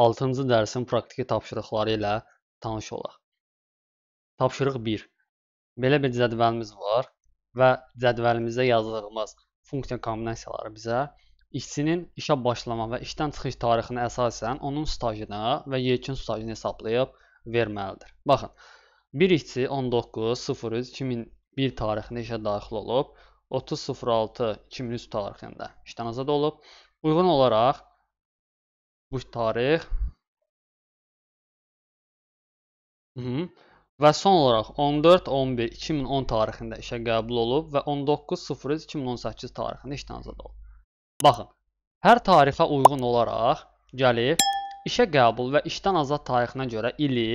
Altıncı dərsin praktiki tapşırıqları ilə tanış olaq. Tapşırıq 1. Belə bir cədvəlimiz var və cədvəlimizdə yazdığımız funksiya kombinasiyaları bizə işçinin işə başlama və işdən çıxış tarixinə əsasən onun stajını və yekun stajını hesablayıb verməlidir. Baxın, bir işçi 19.03.2001 tarixində işə daxil olub 30.06.2003 tarixində işdən azad olub. Uyğun olaraq bu tarix Hı mhm. -hı. və son olaraq 14.11.2010 tarixində işə qəbul olub və 19.03.2018 tarixində işdən azad olub. Baxın, hər tarixə uyğun olaraq gəlib işə qəbul və işdən azad tarixinə görə ili,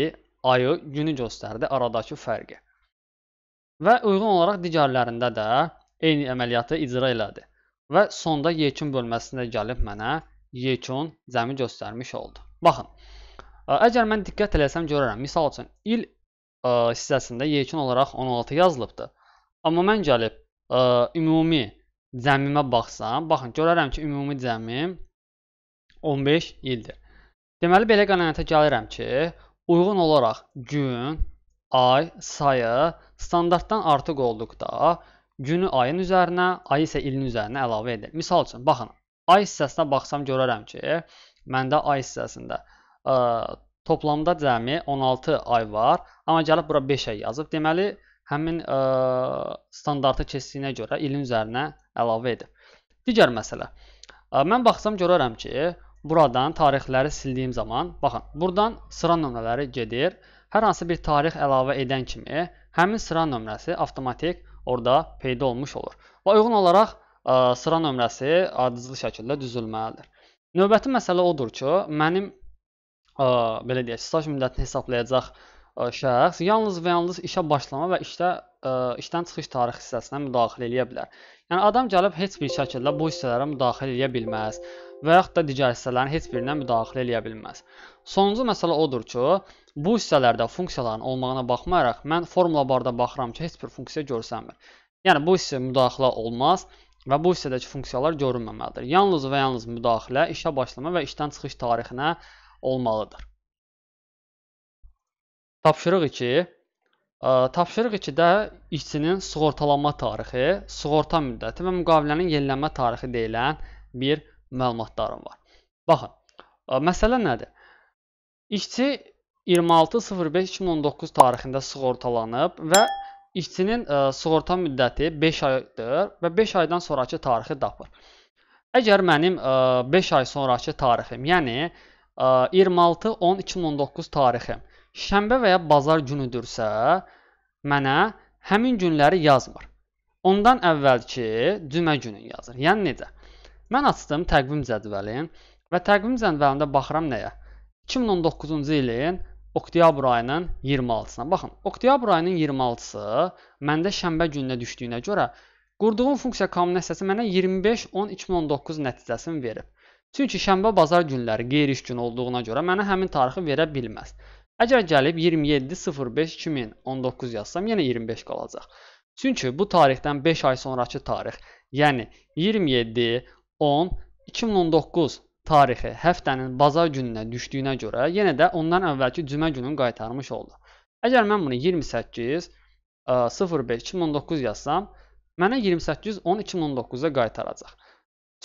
ayı, günü göstərdi aradakı fərqi. Və uyğun olaraq digərlərində də eyni əməliyyatı icra elədi və sonda yekun bölməsində gəlib mənə yekun cəmi göstərmiş oldu. Baxın, əgər mən diqqət eləsəm görərəm, misal üçün il ə, hissəsində yekun olaraq 16 yazılıbdı. Amma mən gəlib ə, ümumi cəmimə baxsam, baxın, görərəm ki, ümumi cəmim 15 ildir. Deməli, belə qənaətə gəlirəm ki, uyğun olaraq gün, ay, sayı standartdan artıq olduqda Günü ayın üzərinə, ay isə ilin üzərinə əlavə edilir. Misal üçün, baxın, ay hissəsinə baxsam görərəm ki, məndə ay hissəsində ə, toplamda cəmi 16 ay var, amma gəlib bura 5 ay yazıb. Deməli, həmin ə, standartı keçdiyinə görə ilin üzərinə əlavə edib. Digər məsələ. Ə, mən baxsam görərəm ki, buradan tarixləri sildiyim zaman, baxın, buradan sıra nömrələri gedir. Hər hansı bir tarix əlavə edən kimi həmin sıra nömrəsi avtomatik orada peyda olmuş olur. Və uyğun olaraq ə, e, sıra nömrəsi ardıcıl şəkildə düzülməlidir. Növbəti məsələ odur ki, mənim ə, e, belə deyək, staj müddətini hesablayacaq ə, e, şəxs yalnız və yalnız işə başlama və işdə ə, işdən çıxış tarix hissəsinə müdaxilə eləyə bilər. Yəni adam gəlib heç bir şəkildə bu hissələrə müdaxilə eləyə bilməz və yaxud da digər hissələrin heç birinə müdaxilə eləyə bilməz. Sonuncu məsələ odur ki, Bu hissələrdə funksiyaların olmağına baxmayaraq, mən formula barda baxıram ki, heç bir funksiya görsənmir. Yəni, bu hissə müdaxilə olmaz və bu hissədəki funksiyalar görünməməlidir. Yalnız və yalnız müdaxilə işə başlama və işdən çıxış tarixinə olmalıdır. Tapşırıq 2. Tapşırıq 2-də işçinin sığortalanma tarixi, sığorta müddəti və müqavilənin yenilənmə tarixi deyilən bir məlumatlarım var. Baxın, məsələ nədir? İşçi 26.05.2019 tarixində sığortalanıb və işçinin ə, e, sığorta müddəti 5 aydır və 5 aydan sonrakı tarixi tapır. Əgər mənim ə, e, 5 ay sonrakı tarixim, yəni 26.10.2019 e, tarixim şənbə və ya bazar günüdürsə, mənə həmin günləri yazmır. Ondan əvvəlki cümə günü yazır. Yəni necə? Mən açdım təqvim cədvəlini və təqvim cədvəlində baxıram nəyə? 2019-cu ilin oktyabr ayının 26-sına. Baxın, oktyabr ayının 26-sı məndə şənbə gününə düşdüyünə görə qurduğum funksiya kombinasiyası mənə 25-10-2019 nəticəsini verib. Çünki şənbə bazar günləri qeyri-iş günü olduğuna görə mənə həmin tarixi verə bilməz. Əgər gəlib 27.05.2019 yazsam, yenə 25 qalacaq. Çünki bu tarixdən 5 ay sonrakı tarix, yəni 27 10 2019 tarixi həftənin bazar gününə düşdüyünə görə yenə də ondan əvvəlki cümə günün qaytarmış oldu. Əgər mən bunu 28 05 2019 yazsam, mənə 28 10 2019-a qaytaracaq.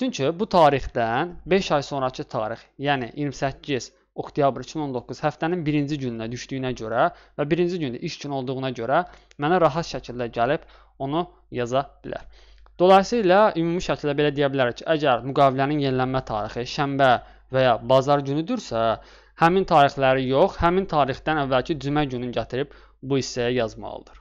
Çünki bu tarixdən 5 ay sonrakı tarix, yəni 28 oktyabr 2019 həftənin birinci gününə düşdüyünə görə və birinci gündə iş günü olduğuna görə mənə rahat şəkildə gəlib onu yaza bilər. Dolayısıyla ümumi şəkildə belə deyə bilərik ki, əgər müqavilənin yenilənmə tarixi şənbə və ya bazar günüdürsə, həmin tarixləri yox, həmin tarixdən əvvəlki cümə gününü gətirib bu hissəyə yazmalıdır.